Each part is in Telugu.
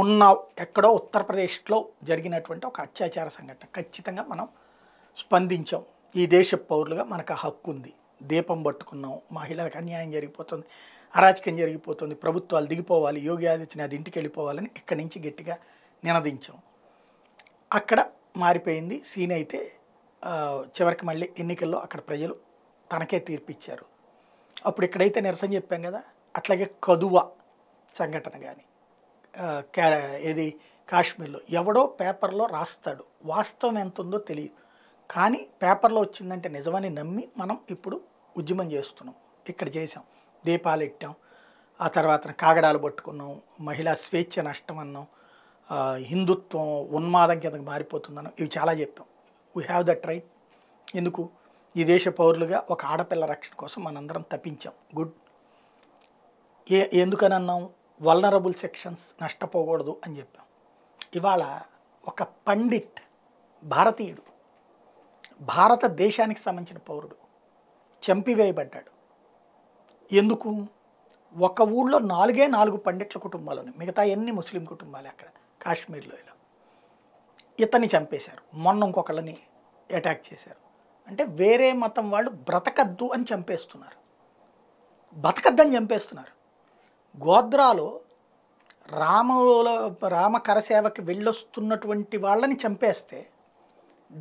ఉన్న ఎక్కడో ఉత్తరప్రదేశ్లో జరిగినటువంటి ఒక అత్యాచార సంఘటన ఖచ్చితంగా మనం స్పందించాం ఈ దేశ పౌరులుగా మనకు హక్కు ఉంది దీపం పట్టుకున్నాం మహిళలకు అన్యాయం జరిగిపోతుంది అరాచకం జరిగిపోతుంది ప్రభుత్వాలు దిగిపోవాలి యోగి ఆదిత్యనాథ్ ఇంటికి వెళ్ళిపోవాలని ఇక్కడి నుంచి గట్టిగా నినదించాం అక్కడ మారిపోయింది సీన్ అయితే చివరికి మళ్ళీ ఎన్నికల్లో అక్కడ ప్రజలు తనకే తీర్పిచ్చారు అప్పుడు ఇక్కడైతే నిరసన చెప్పాం కదా అట్లాగే కదువ సంఘటన కానీ ఏది కాశ్మీర్లో ఎవడో పేపర్లో రాస్తాడు వాస్తవం ఎంత ఉందో తెలియదు కానీ పేపర్లో వచ్చిందంటే నిజమని నమ్మి మనం ఇప్పుడు ఉద్యమం చేస్తున్నాం ఇక్కడ చేసాం దీపాలు ఇట్టాం ఆ తర్వాత కాగడాలు పట్టుకున్నాం మహిళా స్వేచ్ఛ నష్టం అన్నాం హిందుత్వం ఉన్మాదం కిందకు మారిపోతుందన్నాం ఇవి చాలా చెప్పాం వీ హ్యావ్ దట్ రైట్ ఎందుకు ఈ దేశ పౌరులుగా ఒక ఆడపిల్ల రక్షణ కోసం మనందరం తప్పించాం గుడ్ ఏ ఎందుకని అన్నాం వల్నరబుల్ సెక్షన్స్ నష్టపోకూడదు అని చెప్పాం ఇవాళ ఒక పండిట్ భారతీయుడు భారతదేశానికి సంబంధించిన పౌరుడు చంపివేయబడ్డాడు ఎందుకు ఒక ఊళ్ళో నాలుగే నాలుగు పండిట్ల కుటుంబాలు ఉన్నాయి మిగతా ఎన్ని ముస్లిం కుటుంబాలు అక్కడ కాశ్మీర్లో ఇలా ఇతన్ని చంపేశారు మొన్న ఇంకొకళ్ళని అటాక్ చేశారు అంటే వేరే మతం వాళ్ళు బ్రతకద్దు అని చంపేస్తున్నారు బతకద్దని చంపేస్తున్నారు గోద్రాలు రామలో రామ కరసేవకి వెళ్ళొస్తున్నటువంటి వాళ్ళని చంపేస్తే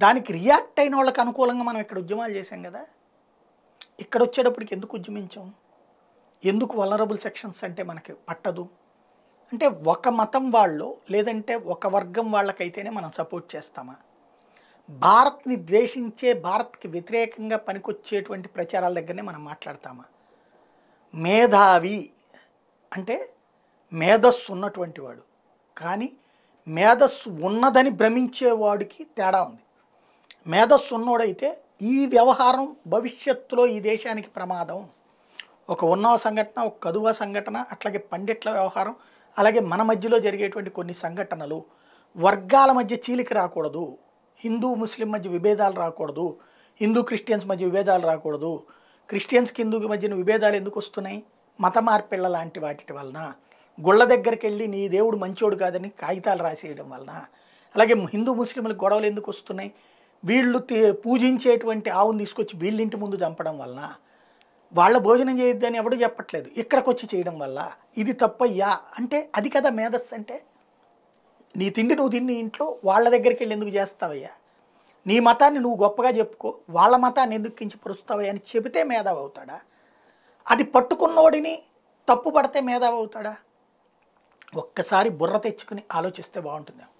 దానికి రియాక్ట్ అయిన వాళ్ళకి అనుకూలంగా మనం ఇక్కడ ఉద్యమాలు చేసాం కదా ఇక్కడ వచ్చేటప్పటికి ఎందుకు ఉద్యమించాం ఎందుకు వలరబుల్ సెక్షన్స్ అంటే మనకి పట్టదు అంటే ఒక మతం వాళ్ళు లేదంటే ఒక వర్గం వాళ్ళకైతేనే మనం సపోర్ట్ చేస్తామా భారత్ని ద్వేషించే భారత్కి వ్యతిరేకంగా పనికొచ్చేటువంటి ప్రచారాల దగ్గరనే మనం మాట్లాడతామా మేధావి అంటే మేధస్సు ఉన్నటువంటి వాడు కానీ మేధస్సు ఉన్నదని భ్రమించేవాడికి తేడా ఉంది మేధస్సు ఉన్నోడైతే ఈ వ్యవహారం భవిష్యత్తులో ఈ దేశానికి ప్రమాదం ఒక ఉన్నవ సంఘటన ఒక కదువ సంఘటన అట్లాగే పండిట్ల వ్యవహారం అలాగే మన మధ్యలో జరిగేటువంటి కొన్ని సంఘటనలు వర్గాల మధ్య చీలిక రాకూడదు హిందూ ముస్లిం మధ్య విభేదాలు రాకూడదు హిందూ క్రిస్టియన్స్ మధ్య విభేదాలు రాకూడదు క్రిస్టియన్స్కి హిందూకి మధ్యన విభేదాలు ఎందుకు వస్తున్నాయి మత మార్పిళ్ళ లాంటి వాటి వలన గుళ్ళ దగ్గరికి వెళ్ళి నీ దేవుడు మంచోడు కాదని కాగితాలు రాసేయడం వలన అలాగే హిందూ ముస్లింలకు గొడవలు ఎందుకు వస్తున్నాయి వీళ్ళు పూజించేటువంటి ఆవును తీసుకొచ్చి వీళ్ళింటి ముందు చంపడం వలన వాళ్ళ భోజనం చేయొద్దని ఎవడూ చెప్పట్లేదు ఇక్కడికి వచ్చి చేయడం వల్ల ఇది తప్పయ్యా అంటే అది కదా మేధస్సు అంటే నీ తిండి నువ్వు తిని ఇంట్లో వాళ్ళ దగ్గరికి వెళ్ళి ఎందుకు చేస్తావయ్యా నీ మతాన్ని నువ్వు గొప్పగా చెప్పుకో వాళ్ళ మతాన్ని ఎందుకు కించి పొరుస్తావయ్యా అని చెబితే మేధావి అవుతాడా అది పట్టుకున్నోడిని తప్పు పడితే మేధావి అవుతాడా ఒక్కసారి బుర్ర తెచ్చుకుని ఆలోచిస్తే బాగుంటుంది